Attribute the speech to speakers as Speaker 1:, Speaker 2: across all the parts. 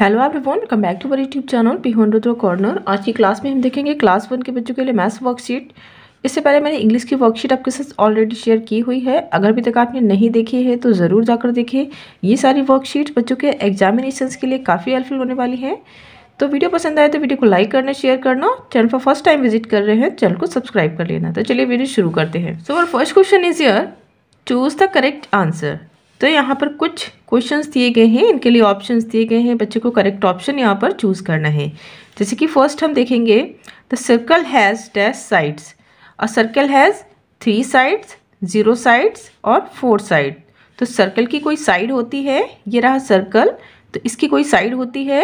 Speaker 1: Hello आप everyone welcome back to very YouTube channel P hundred corner आज की class में हम देखेंगे क्लास वन के बच्चों के लिए मैथ्स वर्कशीट इससे पहले मैंने इंग्लिश की वर्कशीट आपके साथ ऑलरेडी शेयर की हुई है अगर अभी तक आपने नहीं देखी है तो ज़रूर जाकर देखिए ये सारी वर्कशीट बच्चों के एग्जामिनेशन के लिए काफ़ी हेल्पफुल होने वाली है तो वीडियो पसंद आए तो वीडियो को लाइक करना शेयर करना चैनल पर फर्स्ट टाइम विजिट कर रहे हैं चैनल को सब्सक्राइब कर लेना तो चलिए वीडियो शुरू करते हैं सो और first question is your choose the correct answer तो यहाँ पर कुछ क्वेश्चंस दिए गए हैं इनके लिए ऑप्शंस दिए गए हैं बच्चे को करेक्ट ऑप्शन यहाँ पर चूज़ करना है जैसे कि फर्स्ट हम देखेंगे the circle has dash sides और circle has three sides zero sides और फोर साइड तो सर्कल की कोई साइड होती है ये रहा सर्कल तो इसकी कोई साइड होती है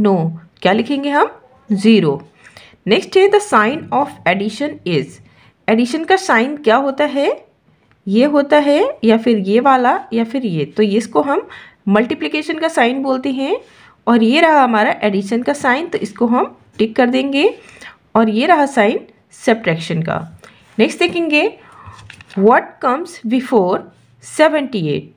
Speaker 1: नो no. क्या लिखेंगे हम ज़ीरो नेक्स्ट है the sign of addition is addition का साइन क्या होता है ये होता है या फिर ये वाला या फिर ये तो इसको हम मल्टीप्लिकेशन का साइन बोलते हैं और ये रहा हमारा एडिशन का साइन तो इसको हम टिक कर देंगे और ये रहा साइन सब्ट्रैक्शन का नेक्स्ट देखेंगे what comes before seventy eight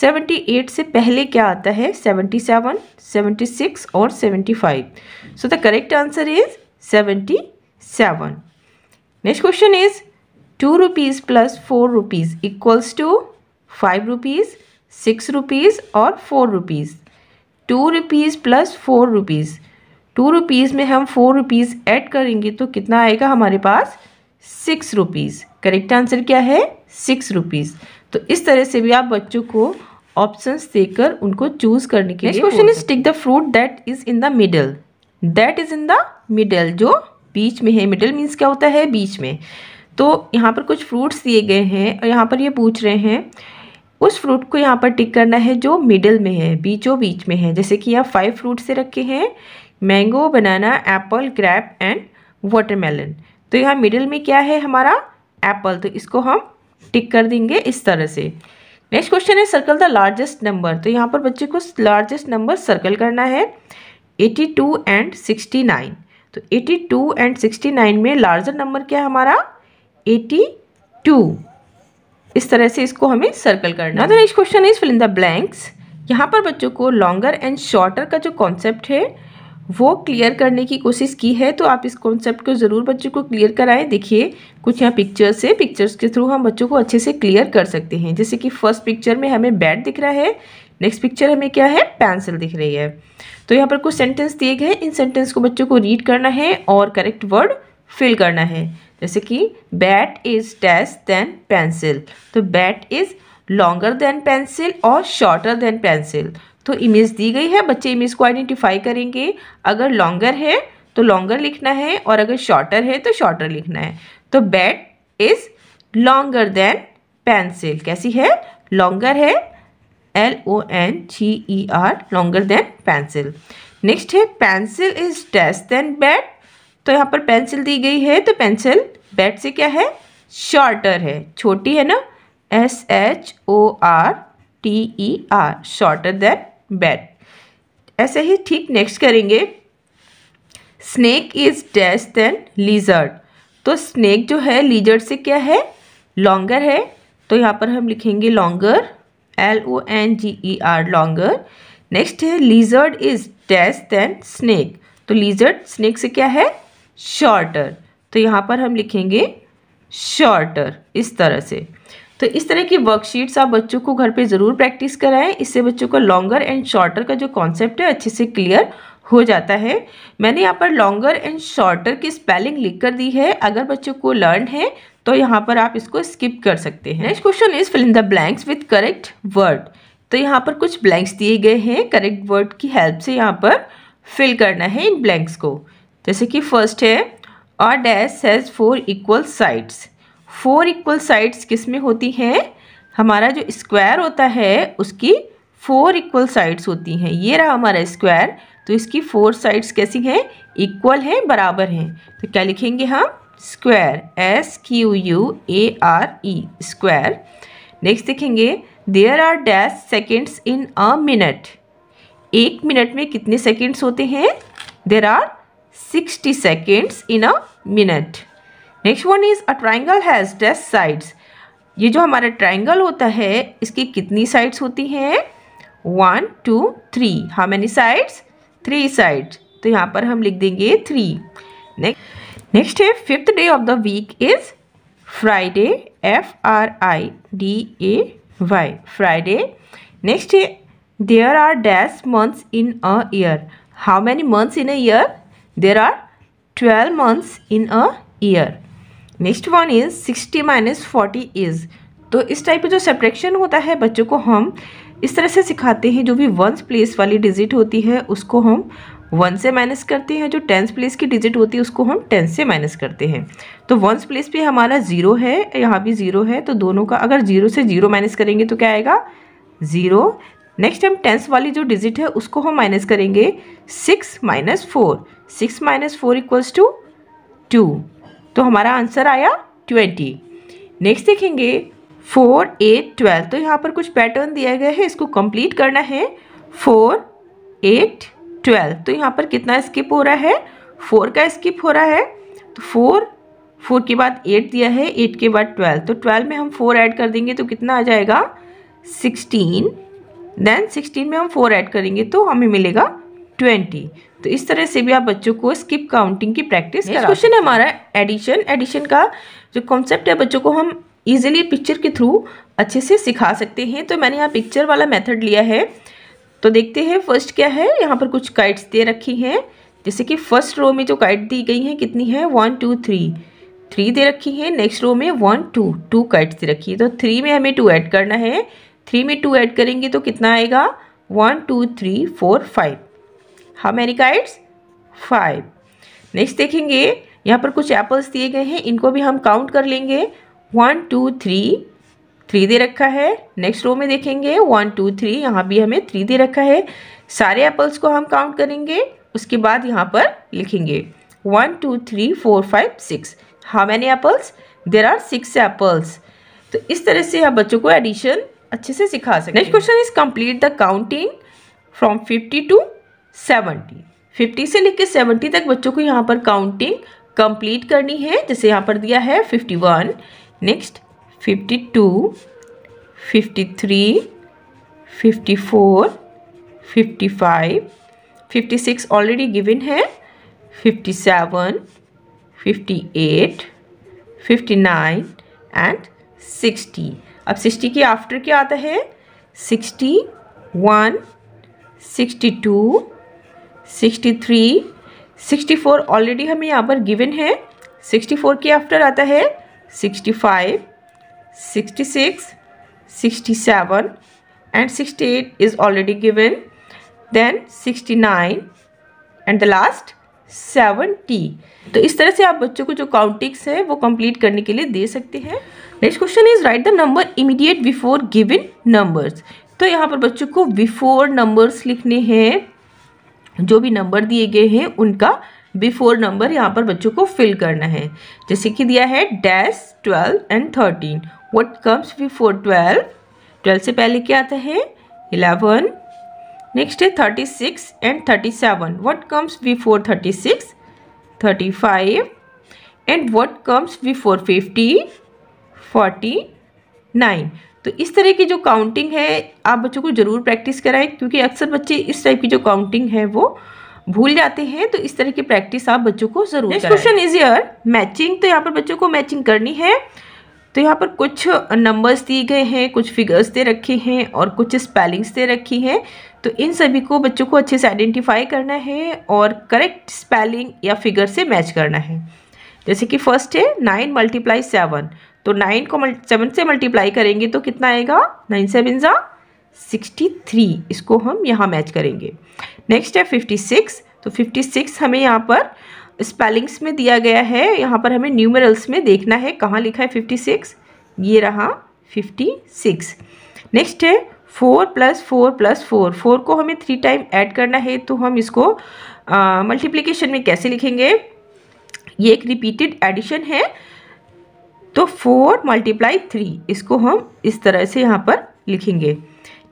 Speaker 1: seventy eight से पहले क्या आता है सेवेंटी सेवन सेवेंटी सिक्स और seventy five so the correct answer is seventy seven next question is two rupees plus four rupees equals to five rupees six rupees और four rupees two rupees plus four rupees two rupees में हम four rupees add करेंगे तो कितना आएगा हमारे पास six rupees correct answer क्या है सिक्स रुपीज़ तो इस तरह से भी आप बच्चों को ऑप्शंस देकर उनको चूज करने के लिए question is tick the fruit that is in the middle that is in the middle जो बीच में है मिडल मीन्स क्या होता है बीच में तो यहाँ पर कुछ फ्रूट्स दिए गए हैं और यहाँ पर ये यह पूछ रहे हैं उस फ्रूट को यहाँ पर टिक करना है जो मिडल में है बीचों बीच में है जैसे कि यहाँ फाइव फ्रूट से रखे हैं mango banana apple grape and watermelon तो यहाँ मिडल में क्या है हमारा एप्पल तो इसको हम टिक कर देंगे इस तरह से नेक्स्ट क्वेश्चन है सर्कल द लार्जेस्ट नंबर तो यहाँ पर बच्चे को लार्जेस्ट नंबर सर्कल करना है eighty two and sixty nine तो eighty two and sixty nine में लार्जर नंबर क्या है हमारा एटी टू इस तरह से इसको हमें सर्कल करना है तो next question is fill in the blanks यहाँ पर बच्चों को लॉन्गर एंड शॉर्टर का जो कॉन्सेप्ट है वो क्लियर करने की कोशिश की है तो आप इस कॉन्सेप्ट को ज़रूर बच्चों को क्लियर कराएं देखिए कुछ यहाँ पिक्चर्स है पिक्चर्स के थ्रू हम बच्चों को अच्छे से क्लियर कर सकते हैं जैसे कि फर्स्ट पिक्चर में हमें बैट दिख रहा है नेक्स्ट पिक्चर हमें क्या है पेंसिल दिख रही है तो यहाँ पर कुछ सेंटेंस दिए गए इन सेंटेंस को बच्चों को रीड करना है और करेक्ट वर्ड फिल करना है जैसे कि bat is dash than pencil तो bat is longer than pencil और शॉर्टर देन पेंसिल तो इमेज दी गई है बच्चे इमेज को आइडेंटिफाई करेंगे अगर लॉन्गर है तो लॉन्गर लिखना है और अगर शॉर्टर है तो शॉर्टर लिखना है तो bat is longer than pencil कैसी है लॉन्गर है L O N G E R longer than pencil next है pencil is dash than bat तो यहाँ पर पेंसिल दी गई है तो पेंसिल बैट से क्या है शॉर्टर है छोटी है ना S H O R T E R shorter than bat ऐसे ही ठीक नेक्स्ट करेंगे snake is dash than lizard तो स्नेक जो है लीजर्ड से क्या है लॉन्गर है तो यहाँ पर हम लिखेंगे longer L O N G E R longer next है lizard is dash than snake तो लीजर्ड स्नेक से क्या है शॉर्टर तो यहाँ पर हम लिखेंगे शॉर्टर इस तरह से तो इस तरह की वर्कशीट्स आप बच्चों को घर पे ज़रूर प्रैक्टिस कराएं इससे बच्चों को लॉन्गर एंड शॉर्टर का जो कॉन्सेप्ट है अच्छे से क्लियर हो जाता है मैंने यहाँ पर लॉन्गर एंड शॉर्टर की स्पेलिंग लिख कर दी है अगर बच्चों को लर्न है तो यहाँ पर आप इसको स्किप कर सकते हैं next question is fill in the blanks with correct word तो यहाँ पर कुछ ब्लैंक्स दिए गए हैं करेक्ट वर्ड की हेल्प से यहाँ पर फिल करना है इन ब्लैंक्स को जैसे कि फर्स्ट है a dash has four equal sides four equal sides किस में होती हैं हमारा जो स्क्वायर होता है उसकी फोर इक्वल साइड्स होती हैं ये रहा हमारा स्क्वायर तो इसकी फोर साइड्स कैसी हैं इक्वल हैं बराबर हैं तो क्या लिखेंगे हम square S Q U A R E square next देखेंगे there are dash seconds in a minute एक मिनट में कितने सेकेंड्स होते हैं there are 60 seconds in a minute. Next one is a triangle has dash sides ये जो हमारा ट्राइंगल होता है इसकी कितनी साइड्स होती हैं one two three how many sides three sides तो यहाँ पर हम लिख देंगे थ्री नेक्स्ट नेक्स्ट है fifth day of the week is Friday F R I D A Y Friday next है there are dash months in a year how many months in a year There are 12 months in a year. Next one is sixty minus forty is तो इस type का जो सेप्रेक्शन होता है बच्चों को हम इस तरह से सिखाते हैं जो भी वंस प्लेस वाली डिजिट होती है उसको हम वन से माइनस करते हैं जो टेंस प्लेस की डिजिट होती है उसको हम टेंस से माइनस करते हैं तो वंस प्लेस पे हमारा ज़ीरो है यहाँ भी ज़ीरो है तो दोनों का अगर ज़ीरो से ज़ीरो माइनस करेंगे तो क्या आएगा ज़ीरो नेक्स्ट हम टेंस वाली जो डिजिट है उसको हम माइनस करेंगे six minus four six minus four equals to two तो हमारा आंसर आया ट्वेंटी नेक्स्ट देखेंगे फोर एट ट्वेल्व तो यहाँ पर कुछ पैटर्न दिया गया है इसको कंप्लीट करना है फोर एट ट्वेल्व तो यहाँ पर कितना स्किप हो रहा है फोर का स्किप हो रहा है तो फोर फोर के बाद एट दिया है एट के बाद ट्वेल्व तो ट्वेल्व में हम फोर ऐड कर देंगे तो कितना आ जाएगा सिक्सटीन देन सिक्सटीन में हम फोर ऐड करेंगे तो हमें मिलेगा ट्वेंटी तो इस तरह से भी आप बच्चों को स्किप काउंटिंग की प्रैक्टिस करा क्वेश्चन है हमारा एडिशन एडिशन का जो कॉन्सेप्ट है बच्चों को हम ईजिली पिक्चर के थ्रू अच्छे से सिखा सकते हैं तो मैंने यहाँ पिक्चर वाला मेथड लिया है तो देखते हैं फर्स्ट क्या है यहाँ पर कुछ काइट्स दे रखी हैं जैसे कि फर्स्ट रो में जो काइट दी गई हैं कितनी है वन टू थ्री थ्री दे रखी है नेक्स्ट रो में वन टू टू काइट्स दे रखी है तो थ्री में हमें टू ऐड करना है थ्री में टू ऐड करेंगे तो कितना आएगा one two three four five how many five next देखेंगे यहाँ पर कुछ एप्पल्स दिए गए हैं इनको भी हम काउंट कर लेंगे वन टू थ्री थ्री दे रखा है नेक्स्ट रो में देखेंगे वन टू थ्री यहाँ भी हमें थ्री दे रखा है सारे एप्पल्स को हम काउंट करेंगे उसके बाद यहाँ पर लिखेंगे one two three four five six how many apples there are six apples तो इस तरह से आप बच्चों को एडिशन अच्छे से सिखा सकते next question is complete the counting from fifty to seventy fifty से लेकर सेवेंटी तक बच्चों को यहाँ पर काउंटिंग कंप्लीट करनी है जैसे यहाँ पर दिया है fifty one next fifty two fifty three fifty four fifty five fifty six already given है fifty seven fifty eight fifty nine and sixty अब सिक्सटी के आफ्टर क्या आता है sixty one sixty two sixty three sixty four already हमें यहाँ पर given है सिक्सटी फोर के आफ्टर आता है sixty five sixty six sixty seven and sixty eight is already given then sixty nine and the last seventy तो इस तरह से आप बच्चों को जो काउंटिक्स है वो कंप्लीट करने के लिए दे सकते हैं next question is write the number immediate before given numbers तो यहाँ पर बच्चों को बिफोर नंबर्स लिखने हैं जो भी नंबर दिए गए हैं उनका बिफोर नंबर यहाँ पर बच्चों को फिल करना है जैसे कि दिया है dash twelve and thirteen what comes before twelve twelve से पहले क्या आता है इलेवन नेक्स्ट है thirty six and thirty seven what comes for thirty six thirty five and what comes for fifty forty nine तो इस तरह की जो काउंटिंग है आप बच्चों को ज़रूर प्रैक्टिस कराएं क्योंकि अक्सर बच्चे इस टाइप की जो काउंटिंग है वो भूल जाते हैं तो इस तरह की प्रैक्टिस आप बच्चों को ज़रूर next question is your matching तो यहाँ पर बच्चों को मैचिंग करनी है तो यहाँ पर कुछ नंबर्स दिए गए हैं कुछ फिगर्स दे रखे हैं और कुछ स्पेलिंग्स दे रखी हैं तो इन सभी को बच्चों को अच्छे से आइडेंटिफाई करना है और करेक्ट स्पेलिंग या फिगर से मैच करना है जैसे कि फर्स्ट है नाइन मल्टीप्लाई सेवन तो नाइन को सेवन से मल्टीप्लाई करेंगे तो कितना आएगा नाइन सेवन ज़ा सिक्सटी थ्री इसको हम यहाँ मैच करेंगे नेक्स्ट है फिफ्टी सिक्स तो फिफ्टी सिक्स हमें यहाँ पर स्पेलिंग्स में दिया गया है यहाँ पर हमें न्यूमरल्स में देखना है कहाँ लिखा है फिफ्टी सिक्स ये रहा फिफ्टी सिक्स नेक्स्ट है four plus four plus four four को हमें थ्री टाइम ऐड करना है तो हम इसको मल्टीप्लीकेशन में कैसे लिखेंगे ये एक रिपीटेड एडिशन है तो फोर मल्टीप्लाई थ्री इसको हम इस तरह से यहाँ पर लिखेंगे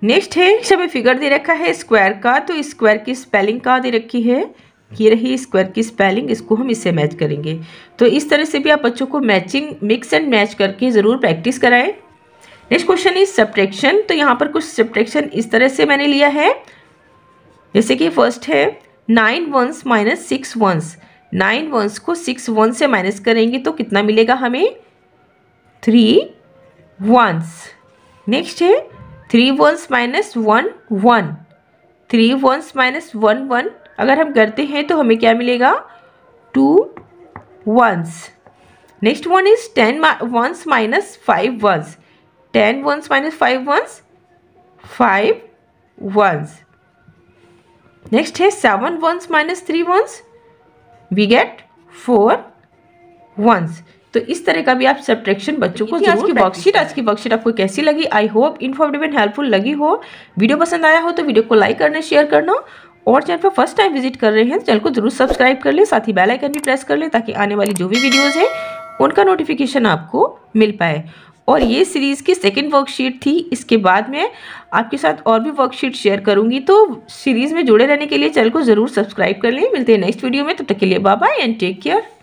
Speaker 1: नेक्स्ट है हमें फिगर दे रखा है स्क्वायर का तो स्क्वायर की स्पेलिंग कहाँ दे रखी है ये रही स्क्वायर की स्पेलिंग इसको हम इससे मैच करेंगे तो इस तरह से भी आप बच्चों को मैचिंग मिक्स एंड मैच करके ज़रूर प्रैक्टिस कराएं नेक्स्ट क्वेश्चन इज सब्ट्रैक्शन तो यहाँ पर कुछ सब्ट्रैक्शन इस तरह से मैंने लिया है जैसे कि फर्स्ट है nine ones minus six ones nine ones को सिक्स वन से माइनस करेंगे तो कितना मिलेगा हमें थ्री वंस नेक्स्ट है three ones minus one one three ones minus one one अगर हम करते हैं तो हमें क्या मिलेगा two ones next one is ten ones minus five ones ten ones minus five ones five ones next है seven ones minus three ones we get four once तो इस तरह का भी आप सब्ट्रैक्शन बच्चों को आज की वर्कशीट आज की वर्कशीट आपको कैसी लगी I hope informative and helpful लगी हो वीडियो पसंद आया हो तो वीडियो को लाइक करना शेयर करना और चैनल पर फर्स्ट टाइम विजिट कर रहे हैं तो चैनल को जरूर सब्सक्राइब कर लें साथ ही बेल आइकन भी प्रेस कर लें ताकि आने वाली जो भी वीडियोज़ हैं उनका नोटिफिकेशन आपको मिल पाए और ये सीरीज़ की सेकंड वर्कशीट थी इसके बाद मैं आपके साथ और भी वर्कशीट शेयर करूंगी तो सीरीज़ में जुड़े रहने के लिए चैनल को ज़रूर सब्सक्राइब कर लें मिलते हैं नेक्स्ट वीडियो में तब तो तक के लिए बाय एंड टेक केयर